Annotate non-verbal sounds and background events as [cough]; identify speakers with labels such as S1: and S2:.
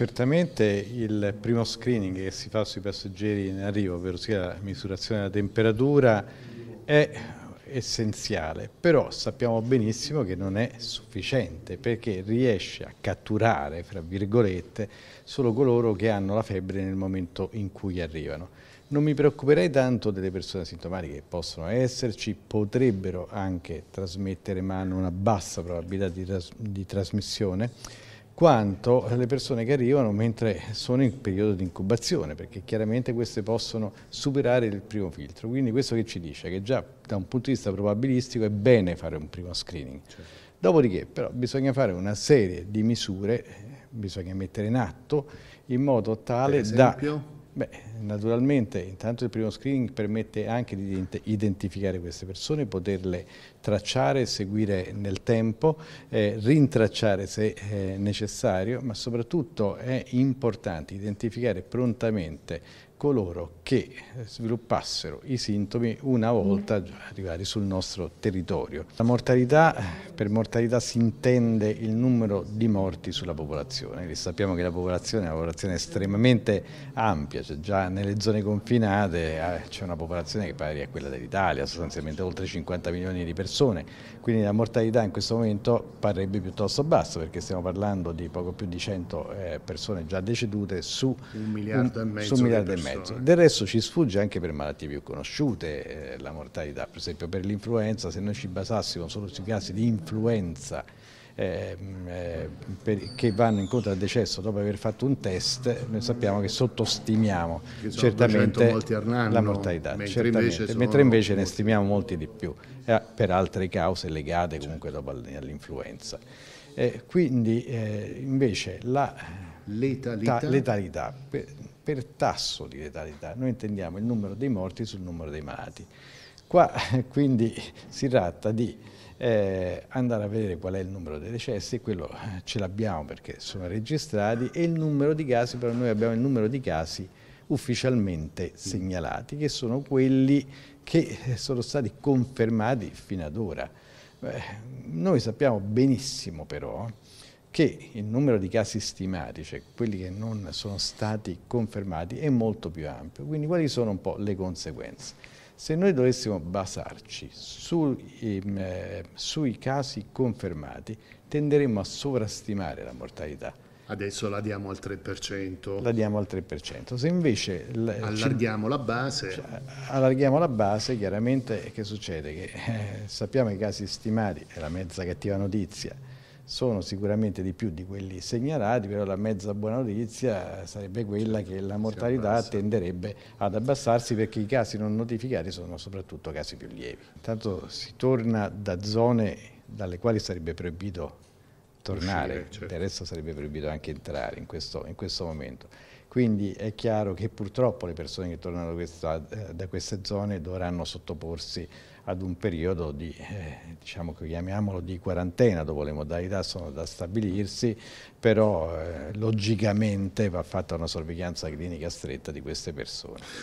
S1: Certamente il primo screening che si fa sui passeggeri in arrivo, ovvero la misurazione della temperatura, è essenziale, però sappiamo benissimo che non è sufficiente perché riesce a catturare, fra virgolette, solo coloro che hanno la febbre nel momento in cui arrivano. Non mi preoccuperei tanto delle persone asintomatiche che possono esserci, potrebbero anche trasmettere ma hanno una bassa probabilità di, tras di trasmissione, quanto le persone che arrivano mentre sono in periodo di incubazione, perché chiaramente queste possono superare il primo filtro. Quindi questo che ci dice? Che già da un punto di vista probabilistico è bene fare un primo screening. Certo. Dopodiché però bisogna fare una serie di misure, eh, bisogna mettere in atto in modo tale da Beh, naturalmente intanto il primo screening permette anche di identificare queste persone, poterle tracciare, seguire nel tempo, eh, rintracciare se eh, necessario, ma soprattutto è importante identificare prontamente coloro che sviluppassero i sintomi una volta mm. arrivati sul nostro territorio. La mortalità, per mortalità si intende il numero di morti sulla popolazione, Quindi sappiamo che la popolazione è una popolazione estremamente ampia, cioè già nelle zone confinate eh, c'è una popolazione che pari a quella dell'Italia, sostanzialmente oltre 50 milioni di persone, quindi la mortalità in questo momento parrebbe piuttosto bassa perché stiamo parlando di poco più di 100 eh, persone già decedute su un miliardo un, e mezzo mezzo. Del resto ci sfugge anche per malattie più conosciute eh, la mortalità, per esempio per l'influenza, se noi ci basassimo solo sui casi di influenza ehm, eh, per, che vanno incontro al decesso dopo aver fatto un test, noi sappiamo che sottostimiamo che certamente la mortalità, mentre, invece, mentre invece ne stimiamo molti di più, eh, per altre cause legate comunque dopo all'influenza. Eh, quindi eh, invece la letalità, letalità per tasso di letalità, noi intendiamo il numero dei morti sul numero dei malati. Qua [laughs] quindi si tratta di eh, andare a vedere qual è il numero dei decessi, quello eh, ce l'abbiamo perché sono registrati, e il numero di casi, però noi abbiamo il numero di casi ufficialmente segnalati, che sono quelli che eh, sono stati confermati fino ad ora. Beh, noi sappiamo benissimo però che il numero di casi stimati, cioè quelli che non sono stati confermati, è molto più ampio. Quindi quali sono un po' le conseguenze? Se noi dovessimo basarci sui, eh, sui casi confermati, tenderemmo a sovrastimare la mortalità. Adesso la diamo al 3%. La diamo al 3%. Se invece... Allarghiamo la base. Cioè, allarghiamo la base, chiaramente che succede? Che eh, sappiamo i casi stimati, è la mezza cattiva notizia, sono sicuramente di più di quelli segnalati, però la mezza buona notizia sarebbe quella che la mortalità tenderebbe ad abbassarsi perché i casi non notificati sono soprattutto casi più lievi. Intanto si torna da zone dalle quali sarebbe proibito tornare, uscire, certo. del resto sarebbe proibito anche entrare in questo, in questo, momento. Quindi è chiaro che purtroppo le persone che tornano da, questa, da queste zone dovranno sottoporsi ad un periodo di, eh, diciamo chiamiamolo di quarantena, dopo le modalità sono da stabilirsi, però eh, logicamente va fatta una sorveglianza clinica stretta di queste persone.